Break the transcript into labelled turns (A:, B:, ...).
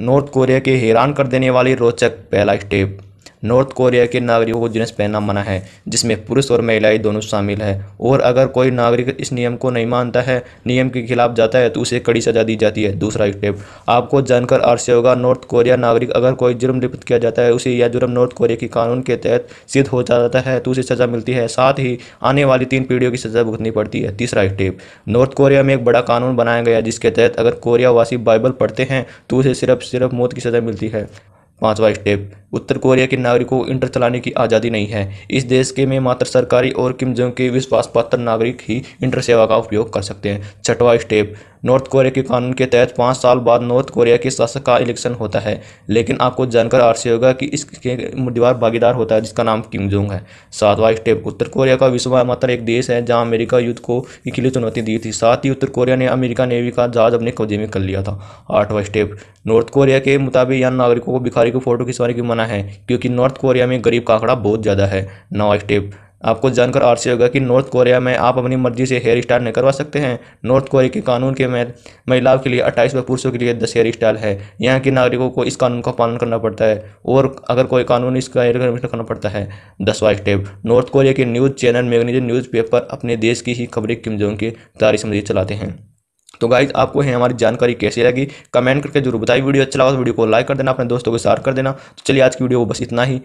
A: north Korea के हैरान कर देने वाली रोचक पहला स्टेप नॉर्थ कोरिया के नागरिकों को जींस पहनना मना है जिसमें पुरुष और महिलाएं दोनों शामिल है और अगर कोई नागरिक इस नियम को नहीं मानता है नियम के खिलाफ जाता है तो उसे कड़ी सजा दी जाती है दूसरा स्टेप आपको जानकर आश्चर्य होगा नॉर्थ कोरिया नागरिक अगर कोई जुर्म लिप्त किया जाता है उसे यह जुर्म नॉर्थ कोरिया के कानून के तहत सिद्ध हो जाता है तो उसे सजा मिलती है साथ ही आने वाली तीन पीढ़ियों की सजा भुगतनी पड़ती है तीसरा स्टेप नॉर्थ कोरिया में एक बड़ा कानून बनाया गया जिसके तहत अगर कोरियावासी बाइबल पढ़ते हैं तो उसे सिर्फ सिर्फ मौत की सजा मिलती है पांचवा स्टेप उत्तर कोरिया के नागरिकों को इंटर चलाने की आज़ादी नहीं है इस देश के में मात्र सरकारी और किमजों के विश्वास पात्र नागरिक ही इंटर सेवा का उपयोग कर सकते हैं छठवा स्टेप नॉर्थ कोरिया के कानून के तहत पाँच साल बाद नॉर्थ कोरिया के शासक का इलेक्शन होता है लेकिन आपको जानकर आश्चर्य होगा कि इसके उम्मीदवार भागीदार होता है जिसका नाम किम जोंग है सातवां स्टेप उत्तर कोरिया का विश्व मात्र एक देश है जहाँ अमेरिका युद्ध को इकली लिए चुनौती दी थी साथ ही उत्तर कोरिया ने अमेरिका नेवी का जहाज अपने कब्जे में कर लिया था आठवां स्टेप नॉर्थ कोरिया के मुताबिक यहाँ नागरिकों को भिखारी को फोटो खिंचवाने की बना है क्योंकि नॉर्थ कोरिया में गरीब का आंकड़ा बहुत ज़्यादा है नौ स्टेप आपको जानकर आश्चर्य होगा कि नॉर्थ कोरिया में आप अपनी मर्जी से हेयर स्टाइल नहीं करवा सकते हैं नॉर्थ कोरिया के कानून के में महिलाओं के लिए अट्ठाईस व पुरुषों के लिए दस हेयर स्टाइल है यहाँ के नागरिकों को इस कानून का पालन करना पड़ता है और अगर कोई कानून इसका हेयर करना पड़ता है दसवा स्टेप नॉर्थ कोरिया के न्यूज़ चैनल न्यूज पेपर अपने देश की ही खबरें किमजों के तारीख चलाते हैं तो गाइज आपको है हमारी जानकारी कैसी लगी कमेंट करके जरूर बताइए वीडियो अच्छा लगा तो वीडियो को लाइक कर देना अपने दोस्तों को शेयर कर देना तो चलिए आज की वीडियो को बस इतना ही